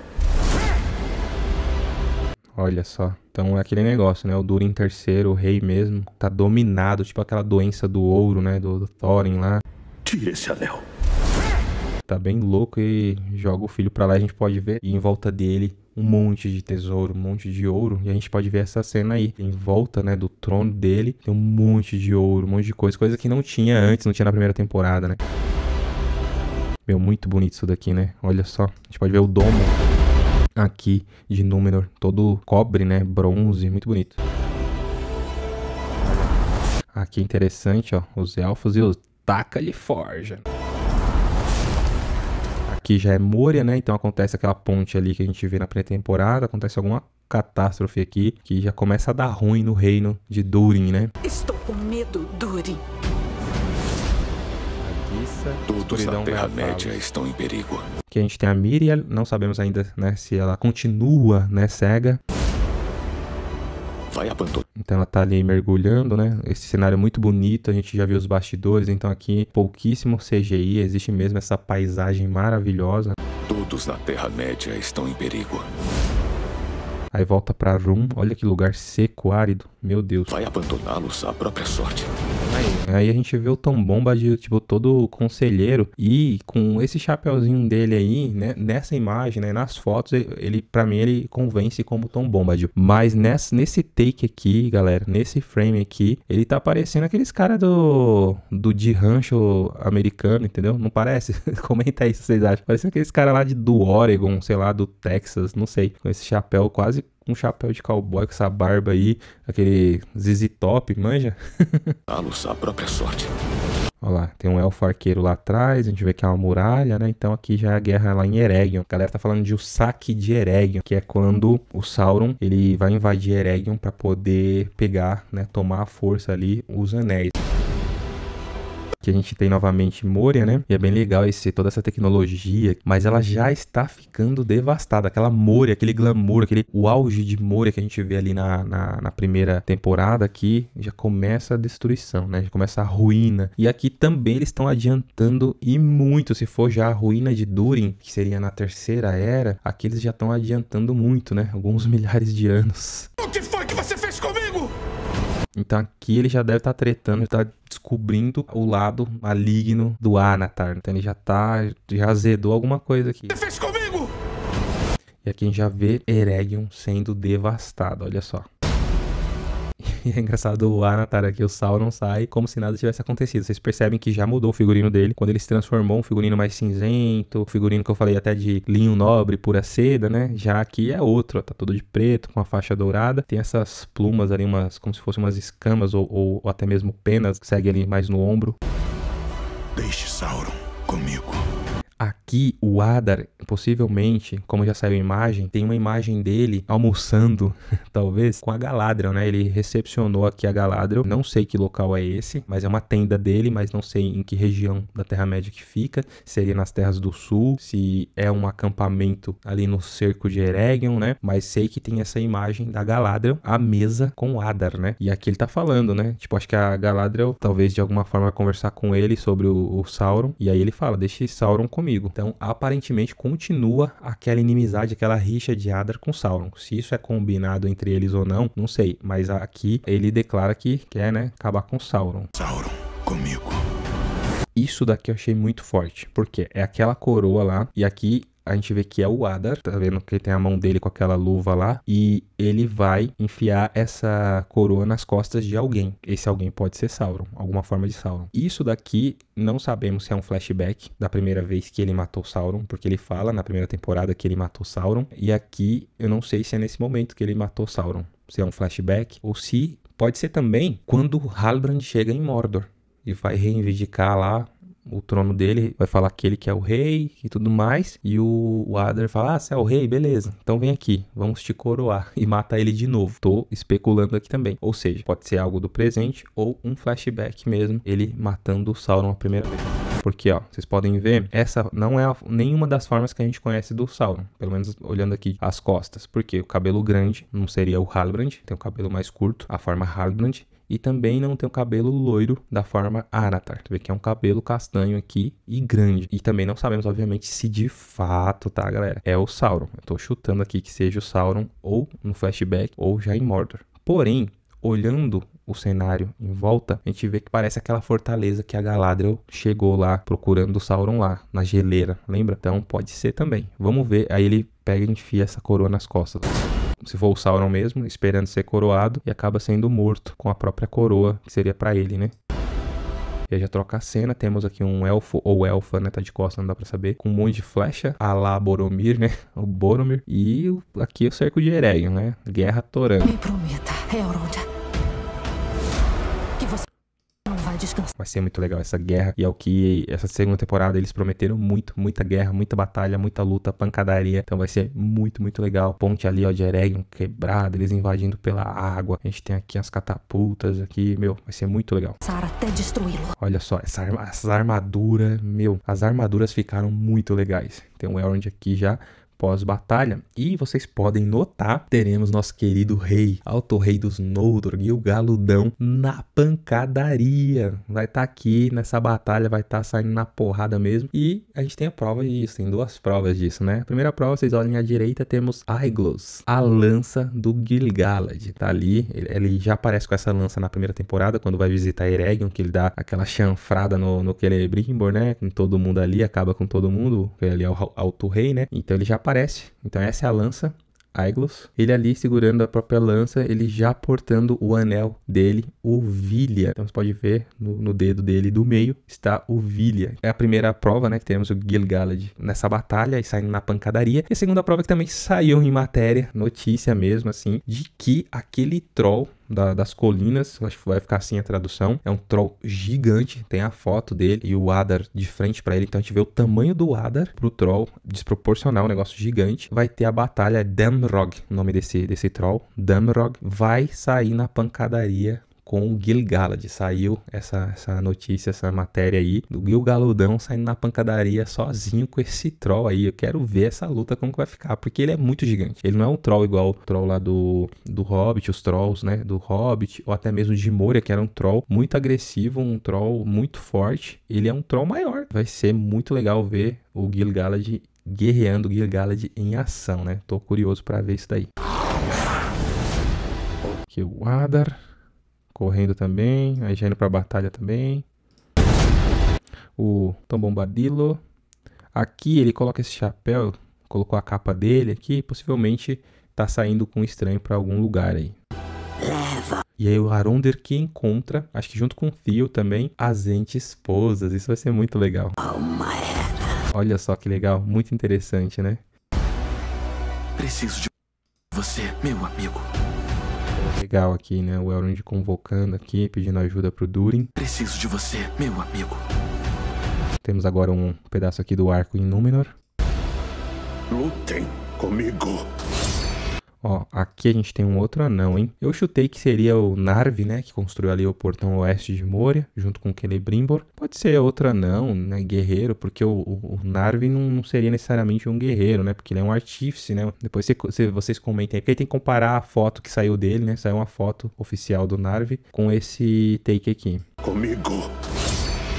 Olha só. Então é aquele negócio, né? O Durin III, o rei mesmo, tá dominado, tipo aquela doença do ouro, né? Do, do Thorin lá. Tira esse anel. Tá bem louco e joga o filho pra lá, a gente pode ver. E em volta dele um monte de tesouro, um monte de ouro. E a gente pode ver essa cena aí. Em volta, né, do trono dele, tem um monte de ouro, um monte de coisa. Coisa que não tinha antes, não tinha na primeira temporada, né? Meu, muito bonito isso daqui, né? Olha só. A gente pode ver o domo aqui de Númenor. Todo cobre, né? Bronze, muito bonito. Aqui é interessante, ó. Os elfos e os Taca-lhe forja aqui já é Moria, né? Então acontece aquela ponte ali que a gente vê na pré-temporada, acontece alguma catástrofe aqui que já começa a dar ruim no reino de Durin, né? Estou com medo, Durin. Todos na Terra-média estão em perigo. Que a gente tem a Miriam, não sabemos ainda né, se ela continua né, cega vai abandonar. Então ela tá ali mergulhando, né? Esse cenário é muito bonito, a gente já viu os bastidores, então aqui pouquíssimo CGI, existe mesmo essa paisagem maravilhosa. Todos na Terra-média estão em perigo. Aí volta pra Rum. olha que lugar seco, árido, meu Deus. Vai abandoná-los à própria sorte. Aí. aí a gente vê o Tom Bomba de, tipo, todo conselheiro e com esse chapeuzinho dele aí, né, nessa imagem, né, nas fotos, ele, para mim, ele convence como Tom Bombadil. Mas nessa, nesse take aqui, galera, nesse frame aqui, ele tá parecendo aqueles caras do, do de rancho americano, entendeu? Não parece? Comenta aí se vocês acham. Parece aqueles caras lá de, do Oregon, sei lá, do Texas, não sei. Com esse chapéu quase um chapéu de cowboy com essa barba aí, aquele ZZ Top, manja? dá a própria sorte. Olha lá, tem um elfo arqueiro lá atrás, a gente vê que é uma muralha, né? Então aqui já é a guerra lá em Eregion. A galera tá falando de o saque de Eregion, que é quando o Sauron, ele vai invadir Eregion para poder pegar, né, tomar a força ali os anéis que a gente tem novamente Moria, né? E é bem legal esse, toda essa tecnologia, mas ela já está ficando devastada. Aquela Moria, aquele glamour, aquele o auge de Moria que a gente vê ali na, na, na primeira temporada aqui, já começa a destruição, né? Já começa a ruína. E aqui também eles estão adiantando e muito. Se for já a ruína de Durin, que seria na terceira era, aqui eles já estão adiantando muito, né? Alguns milhares de anos. O que foi que você fez? Então aqui ele já deve estar tá tretando, está descobrindo o lado maligno do Anatar. Então ele já tá, já azedou alguma coisa aqui. Você fez comigo? E aqui a gente já vê Eregion sendo devastado, olha só. E é engraçado o Anatar aqui, o Sauron sai como se nada tivesse acontecido. Vocês percebem que já mudou o figurino dele, quando ele se transformou um figurino mais cinzento, um figurino que eu falei até de linho nobre, pura seda, né? Já aqui é outro, ó, tá todo de preto, com a faixa dourada, tem essas plumas ali, umas como se fossem umas escamas ou, ou, ou até mesmo penas que segue ali mais no ombro. Deixe Sauron comigo. A Aqui, o Adar, possivelmente, como já saiu a imagem, tem uma imagem dele almoçando, talvez, com a Galadriel, né? Ele recepcionou aqui a Galadriel. Não sei que local é esse, mas é uma tenda dele, mas não sei em que região da Terra-média que fica. Seria é nas Terras do Sul, se é um acampamento ali no cerco de Eregion, né? Mas sei que tem essa imagem da Galadriel à mesa com o Adar, né? E aqui ele tá falando, né? Tipo, acho que a Galadriel, talvez de alguma forma, vai conversar com ele sobre o, o Sauron. E aí ele fala: Deixe Sauron comigo. Então, então, aparentemente, continua aquela inimizade, aquela rixa de Adar com Sauron. Se isso é combinado entre eles ou não, não sei. Mas aqui ele declara que quer, né, acabar com Sauron. Sauron, comigo. Isso daqui eu achei muito forte, porque é aquela coroa lá, e aqui a gente vê que é o Adar, tá vendo que tem a mão dele com aquela luva lá, e ele vai enfiar essa coroa nas costas de alguém. Esse alguém pode ser Sauron, alguma forma de Sauron. Isso daqui não sabemos se é um flashback da primeira vez que ele matou Sauron, porque ele fala na primeira temporada que ele matou Sauron, e aqui eu não sei se é nesse momento que ele matou Sauron. Se é um flashback ou se pode ser também quando Halbrand chega em Mordor e vai reivindicar lá o trono dele, vai falar que ele que é o rei e tudo mais. E o, o Adar fala: Ah, você é o rei? Beleza, então vem aqui, vamos te coroar. E mata ele de novo. Tô especulando aqui também. Ou seja, pode ser algo do presente ou um flashback mesmo, ele matando o Sauron a primeira vez. Porque, ó, vocês podem ver, essa não é a, nenhuma das formas que a gente conhece do Sauron. Pelo menos olhando aqui as costas. Porque o cabelo grande não seria o Halbrand, tem o cabelo mais curto, a forma Halbrand e também não tem o cabelo loiro da forma Anatar. Tu vê que é um cabelo castanho aqui e grande. E também não sabemos, obviamente, se de fato, tá, galera? É o Sauron. Eu tô chutando aqui que seja o Sauron ou no flashback ou já em Mordor. Porém, olhando o cenário em volta, a gente vê que parece aquela fortaleza que a Galadriel chegou lá procurando o Sauron lá, na geleira, lembra? Então pode ser também. Vamos ver. Aí ele pega e enfia essa coroa nas costas se for o Sauron mesmo, esperando ser coroado e acaba sendo morto com a própria coroa, que seria para ele, né? E aí já troca a cena, temos aqui um elfo ou elfa, né? Tá de costas, não dá pra saber. Com um monte de flecha, a lá Boromir, né? O Boromir. E aqui o cerco de Eregion, né? Guerra Torana. Me prometa, Elrond, Vai ser muito legal essa guerra. E é o que essa segunda temporada eles prometeram muito, muita guerra, muita batalha, muita luta, pancadaria. Então vai ser muito, muito legal. Ponte ali, ó, de Eregion quebrada, eles invadindo pela água. A gente tem aqui as catapultas aqui, meu, vai ser muito legal. Sara até destruí-lo. Olha só, essa, essas armaduras, meu, as armaduras ficaram muito legais. Tem um Elrond aqui já pós-batalha. E vocês podem notar, teremos nosso querido rei, alto rei dos Noldor e o Galudão na pancadaria. Vai estar tá aqui nessa batalha, vai estar tá saindo na porrada mesmo. E a gente tem a prova disso, tem duas provas disso, né? A primeira prova, vocês olhem à direita, temos Aiglos, a lança do Gil-galad. Tá ali, ele, ele, já aparece com essa lança na primeira temporada, quando vai visitar Eregion, que ele dá aquela chanfrada no, no Celebrimbor, né? Com todo mundo ali, acaba com todo mundo, ele é o alto rei, né? Então ele já aparece. Então essa é a lança Aiglos. Ele ali segurando a própria lança, ele já portando o anel dele, o Vilha. Então você pode ver no, no, dedo dele do meio está o Vilha. É a primeira prova, né, que temos o Gil-galad nessa batalha e saindo na pancadaria. E a segunda prova que também saiu em matéria, notícia mesmo assim, de que aquele troll da, das colinas, acho que vai ficar assim a tradução. É um troll gigante, tem a foto dele e o Adar de frente para ele, então a gente vê o tamanho do Adar pro troll, desproporcional, um negócio gigante. Vai ter a batalha Damrog, o nome desse, desse troll, Damrog, vai sair na pancadaria com o Gil Galad, Saiu essa, essa notícia, essa matéria aí, do Gil Galudão saindo na pancadaria sozinho com esse troll aí. Eu quero ver essa luta como que vai ficar, porque ele é muito gigante. Ele não é um troll igual o troll lá do, do Hobbit, os trolls, né, do Hobbit, ou até mesmo de Moria, que era um troll muito agressivo, um troll muito forte. Ele é um troll maior. Vai ser muito legal ver o Gil Galad guerreando o Gil Galad em ação, né? Tô curioso para ver isso daí. Aqui o Adar correndo também, aí já indo para batalha também. O Tom Bombadilo. Aqui ele coloca esse chapéu, colocou a capa dele aqui, possivelmente tá saindo com um estranho para algum lugar aí. Leva. E aí o Aronder que encontra, acho que junto com o Theo também, as entes esposas. Isso vai ser muito legal. Oh, Olha só que legal, muito interessante, né? Preciso de você, meu amigo legal aqui, né? O Elrond convocando aqui, pedindo ajuda pro Durin. Preciso de você, meu amigo. Temos agora um pedaço aqui do arco em Númenor. Lutem comigo. Ó, aqui a gente tem um outro anão, hein? Eu chutei que seria o Narvi, né? Que construiu ali o portão oeste de Moria, junto com o Celebrimbor. Pode ser outro anão, né? Guerreiro, porque o, o, o Narvi não, não, seria necessariamente um guerreiro, né? Porque ele é um artífice, né? Depois você, vocês comentem aí, porque aí tem que comparar a foto que saiu dele, né? Saiu uma foto oficial do Narvi com esse take aqui. Comigo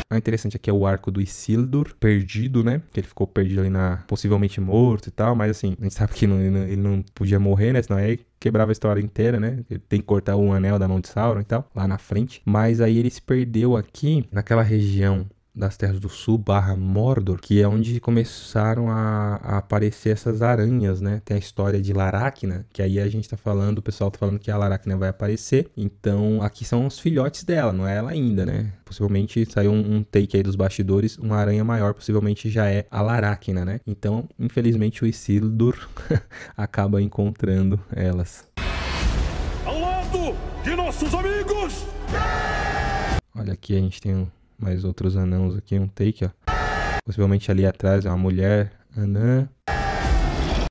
o é interessante, aqui é o arco do Isildur, perdido, né? Que ele ficou perdido ali na. possivelmente morto e tal, mas assim, a gente sabe que não, ele, não, ele não podia morrer, né? Senão aí quebrava a história inteira, né? Ele tem que cortar um anel da mão de Sauron e tal, lá na frente. Mas aí ele se perdeu aqui, naquela região das Terras do Sul barra Mordor, que é onde começaram a, a, aparecer essas aranhas, né? Tem a história de Laracna, que aí a gente tá falando, o pessoal tá falando que a Laracna vai aparecer. Então, aqui são os filhotes dela, não é ela ainda, né? Possivelmente saiu um, um take aí dos bastidores, uma aranha maior possivelmente já é a Laracna, né? Então, infelizmente, o Isildur acaba encontrando elas. Ao lado de nossos amigos! Olha aqui, a gente tem um mais outros anãos aqui, um take, ó. Possivelmente ali atrás é uma mulher anã.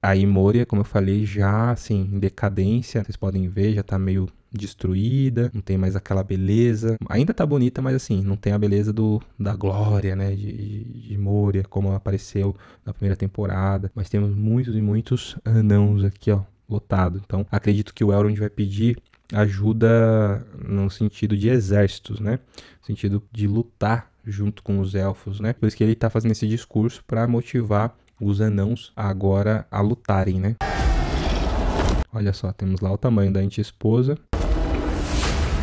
A Imoria, como eu falei, já assim, em decadência, vocês podem ver, já tá meio destruída, não tem mais aquela beleza. Ainda tá bonita, mas assim, não tem a beleza do, da glória, né? De, de, de Moria, como apareceu na primeira temporada. Mas temos muitos e muitos anãos aqui, ó, lotado. Então, acredito que o Elrond vai pedir ajuda no sentido de exércitos, né? No sentido de lutar junto com os elfos, né? Por isso que ele está fazendo esse discurso para motivar os anãos agora a lutarem, né? Olha só, temos lá o tamanho da anti-esposa.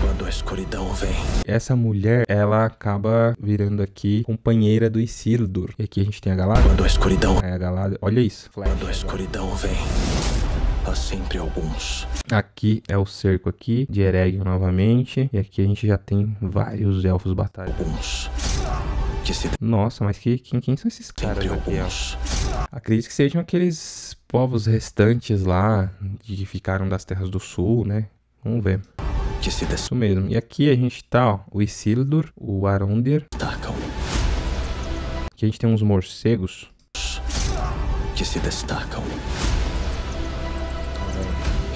Quando a escuridão vem. Essa mulher, ela acaba virando aqui companheira do Isildur. E aqui a gente tem a Galada. Quando a escuridão. É, a Olha isso. Flash. Quando a escuridão vem há sempre alguns. Aqui é o cerco aqui de Eregion novamente. E aqui a gente já tem vários elfos batalha. Alguns. Nossa, mas que, quem, quem são esses caras aqui, Acredito que sejam aqueles povos restantes lá que ficaram das terras do sul, né? Vamos ver. Isso mesmo. E aqui a gente tá, ó, o Isildur, o Arondir. Destacam. Aqui a gente tem uns morcegos. Que se destacam.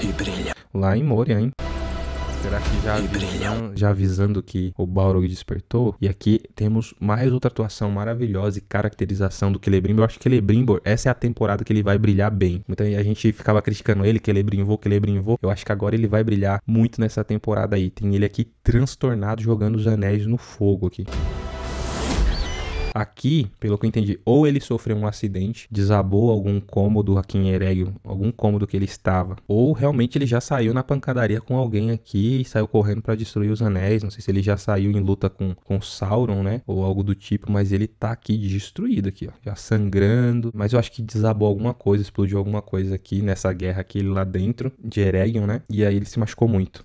E brilha. Lá em Moria, hein? Será que já, avisam, já avisando que o Balrog despertou? E aqui temos mais outra atuação maravilhosa e caracterização do Celebrimbor. Eu acho que Celebrimbor, essa é a temporada que ele vai brilhar bem. então, a gente ficava criticando ele, Celebrimbor, Celebrimbor. Eu acho que agora ele vai brilhar muito nessa temporada aí. Tem ele aqui transtornado jogando os anéis no fogo aqui. Aqui, pelo que eu entendi, ou ele sofreu um acidente, desabou algum cômodo aqui em Ereg, algum cômodo que ele estava, ou realmente ele já saiu na pancadaria com alguém aqui e saiu correndo para destruir os anéis. Não sei se ele já saiu em luta com, com Sauron, né? Ou algo do tipo, mas ele tá aqui destruído aqui, ó, já sangrando. Mas eu acho que desabou alguma coisa, explodiu alguma coisa aqui nessa guerra aqui lá dentro de Eregion, né? E aí ele se machucou muito.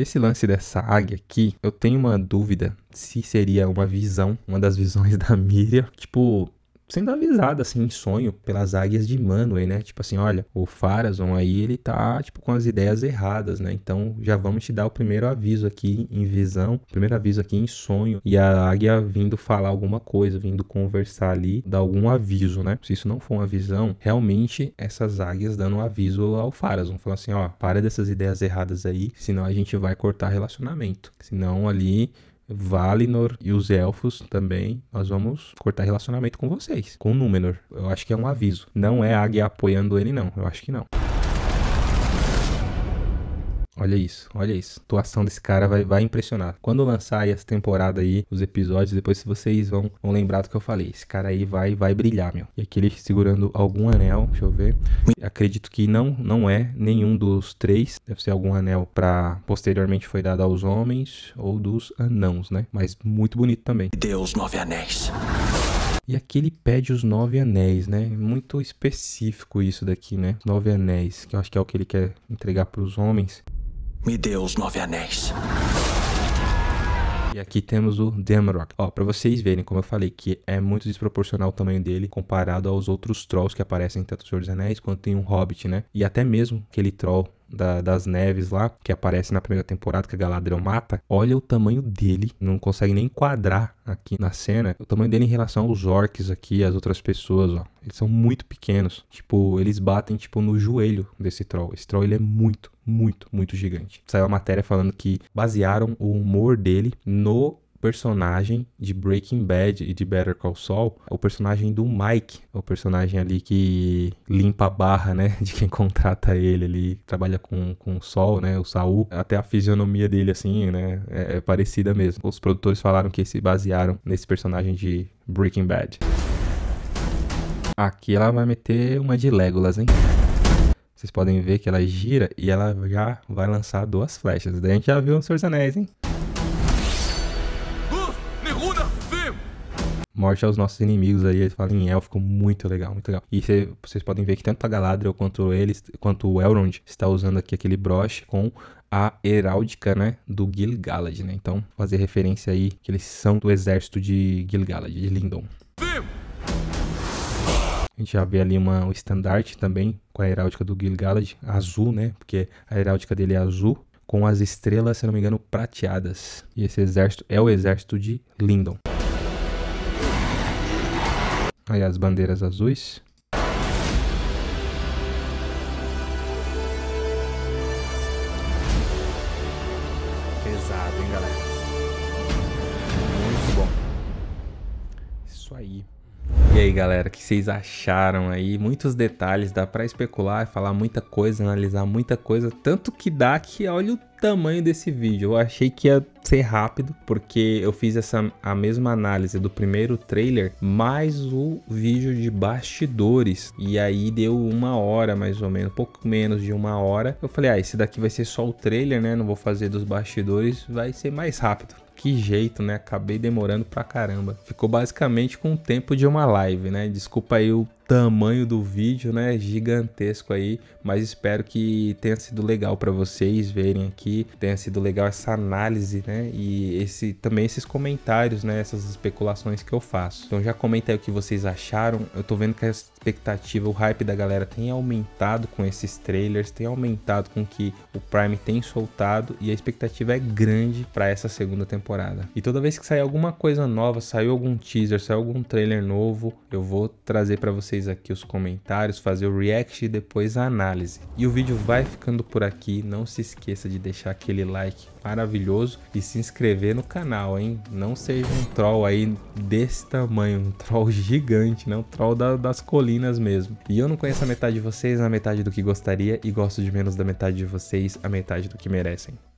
Esse lance dessa águia aqui, eu tenho uma dúvida se seria uma visão, uma das visões da Miriam. Tipo, sendo avisada, assim, em sonho, pelas águias de Manwë, né? Tipo assim, olha, o Farazon aí, ele tá, tipo, com as ideias erradas, né? Então, já vamos te dar o primeiro aviso aqui em visão, primeiro aviso aqui em sonho, e a águia vindo falar alguma coisa, vindo conversar ali, dar algum aviso, né? Se isso não for uma visão, realmente essas águias dando um aviso ao Farazon, falando assim, ó, para dessas ideias erradas aí, senão a gente vai cortar relacionamento. Senão ali Valinor e os elfos também, nós vamos cortar relacionamento com vocês, com Númenor. Eu acho que é um aviso. Não é águia apoiando ele, não. Eu acho que não. Olha isso, olha isso. A atuação desse cara vai, vai impressionar. Quando lançar aí essa temporada aí, os episódios, depois vocês vão, vão lembrar do que eu falei. Esse cara aí vai vai brilhar, meu. E aqui ele segurando algum anel, deixa eu ver. Acredito que não não é nenhum dos três. Deve ser algum anel para posteriormente foi dado aos homens ou dos anãos, né? Mas muito bonito também. Deus Nove Anéis. E aqui ele pede os nove anéis, né? Muito específico isso daqui, né? Nove anéis, que eu acho que é o que ele quer entregar para os homens. Me deu os nove anéis. E aqui temos o Demarok. Ó, pra vocês verem, como eu falei, que é muito desproporcional o tamanho dele comparado aos outros trolls que aparecem tanto Senhor dos Anéis quanto em um Hobbit, né? E até mesmo aquele troll da, das neves lá, que aparece na primeira temporada, que a Galadriel mata, olha o tamanho dele, não consegue nem enquadrar aqui na cena, o tamanho dele em relação aos orcs aqui, as outras pessoas, ó. Eles são muito pequenos, tipo, eles batem, tipo, no joelho desse troll. Esse troll, ele é muito, muito, muito gigante. Saiu a matéria falando que basearam o humor dele no personagem de Breaking Bad e de Better Call Saul, o personagem do Mike, o personagem ali que limpa a barra, né, de quem contrata ele, ele trabalha com, com o Sol, né, o Saul, até a fisionomia dele, assim, né, é, é parecida mesmo. Os produtores falaram que se basearam nesse personagem de Breaking Bad. Aqui ela vai meter uma de Legolas, hein? Vocês podem ver que ela gira e ela já vai lançar duas flechas. Daí a gente já viu o Senhor dos Anéis, hein? morte aos nossos inimigos aí. Eles falam em élfico, muito legal, muito legal. E cê, vocês podem ver que tanto a Galadriel quanto eles, quanto o Elrond está usando aqui aquele broche com a heráldica, né, do Gil-galad, né? Então, fazer referência aí que eles são do exército de Gil-galad, de Lindon. A gente já vê ali uma, um estandarte também com a heráldica do Gil-galad, azul, né? Porque a heráldica dele é azul, com as estrelas, se não me engano, prateadas. E esse exército é o exército de Lindon. Aí as bandeiras azuis. Pesado, hein, galera? Muito bom. Isso aí. E aí galera, o que vocês acharam aí? Muitos detalhes, dá para especular, falar muita coisa, analisar muita coisa, tanto que dá que olha o tamanho desse vídeo. Eu achei que ia ser rápido, porque eu fiz essa a mesma análise do primeiro trailer, mais o vídeo de bastidores. E aí deu uma hora, mais ou menos, pouco menos de uma hora. Eu falei, ah, esse daqui vai ser só o trailer, né? Não vou fazer dos bastidores, vai ser mais rápido. Que jeito, né? Acabei demorando pra caramba. Ficou basicamente com o tempo de uma live, né? Desculpa aí o tamanho do vídeo, né? Gigantesco aí, mas espero que tenha sido legal para vocês verem aqui, tenha sido legal essa análise, né? E esse também esses comentários, né? Essas especulações que eu faço. Então já comenta aí o que vocês acharam. Eu tô vendo que a expectativa, o hype da galera tem aumentado com esses trailers, tem aumentado com que o Prime tem soltado e a expectativa é grande para essa segunda temporada. E toda vez que sair alguma coisa nova, saiu algum teaser, saiu algum trailer novo, eu vou trazer para vocês vocês aqui os comentários, fazer o react e depois a análise. E o vídeo vai ficando por aqui, não se esqueça de deixar aquele like maravilhoso e se inscrever no canal, hein? Não seja um troll aí desse tamanho, um troll gigante, né? Um troll da, das colinas mesmo. E eu não conheço a metade de vocês, a metade do que gostaria e gosto de menos da metade de vocês, a metade do que merecem.